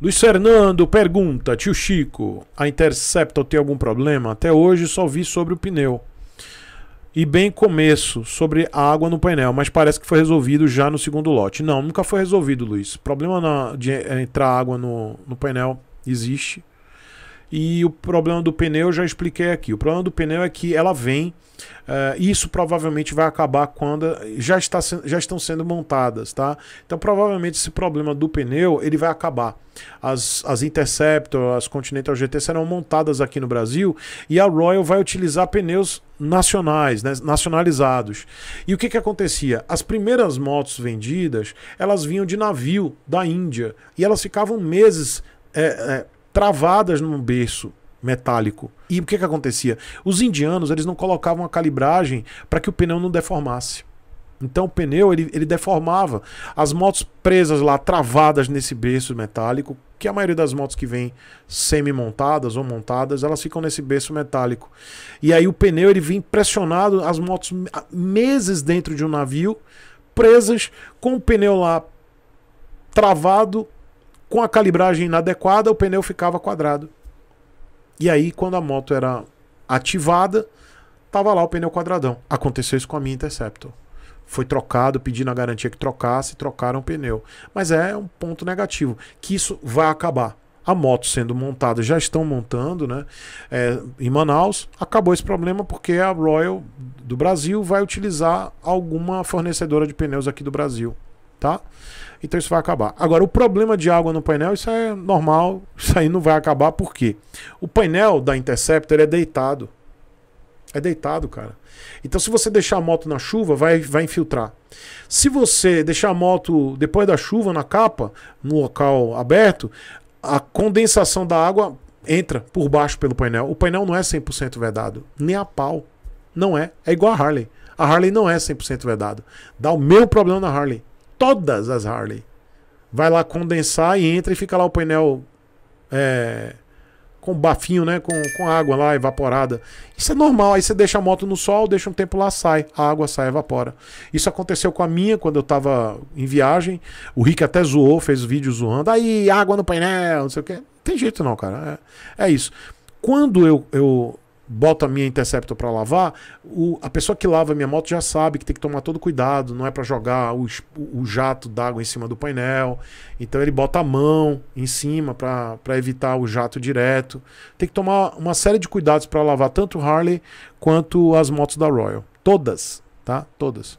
Luiz Fernando pergunta: Tio Chico, a Interceptor tem algum problema? Até hoje só vi sobre o pneu. E bem começo, sobre a água no painel, mas parece que foi resolvido já no segundo lote. Não, nunca foi resolvido, Luiz. Problema na, de entrar água no, no painel existe. E o problema do pneu eu já expliquei aqui. O problema do pneu é que ela vem. Uh, isso provavelmente vai acabar quando já, está, já estão sendo montadas, tá? Então provavelmente esse problema do pneu ele vai acabar. As, as Interceptor, as Continental GT serão montadas aqui no Brasil e a Royal vai utilizar pneus nacionais, né, nacionalizados. E o que, que acontecia? As primeiras motos vendidas elas vinham de navio da Índia e elas ficavam meses é, é, travadas num berço metálico. E o que, que acontecia? Os indianos eles não colocavam a calibragem para que o pneu não deformasse. Então o pneu ele, ele deformava. As motos presas lá, travadas nesse berço metálico, que a maioria das motos que vem semi-montadas ou montadas, elas ficam nesse berço metálico. E aí o pneu ele vinha pressionado, as motos ah, meses dentro de um navio, presas, com o pneu lá travado, com a calibragem inadequada, o pneu ficava quadrado. E aí, quando a moto era ativada, tava lá o pneu quadradão. Aconteceu isso com a minha Interceptor. Foi trocado, pedindo a garantia que trocasse, trocaram o pneu. Mas é um ponto negativo, que isso vai acabar. A moto sendo montada, já estão montando, né? É, em Manaus, acabou esse problema porque a Royal do Brasil vai utilizar alguma fornecedora de pneus aqui do Brasil tá? Então isso vai acabar. Agora, o problema de água no painel, isso é normal, isso aí não vai acabar, por quê? O painel da Interceptor é deitado. É deitado, cara. Então, se você deixar a moto na chuva, vai, vai infiltrar. Se você deixar a moto depois da chuva na capa, no local aberto, a condensação da água entra por baixo pelo painel. O painel não é 100% vedado, nem a pau. Não é. É igual a Harley. A Harley não é 100% vedado. Dá o meu problema na Harley todas as Harley. Vai lá condensar e entra e fica lá o painel é, com bafinho, né? Com, com água lá evaporada. Isso é normal. Aí você deixa a moto no sol, deixa um tempo lá, sai. A água sai, evapora. Isso aconteceu com a minha quando eu tava em viagem. O Rick até zoou, fez vídeo zoando. Aí, água no painel, não sei o quê. Tem jeito não, cara. É, é isso. Quando eu, eu boto a minha Interceptor para lavar, o, a pessoa que lava a minha moto já sabe que tem que tomar todo cuidado, não é para jogar o, o jato d'água em cima do painel. Então ele bota a mão em cima para evitar o jato direto. Tem que tomar uma série de cuidados para lavar tanto Harley quanto as motos da Royal. Todas, tá? Todas.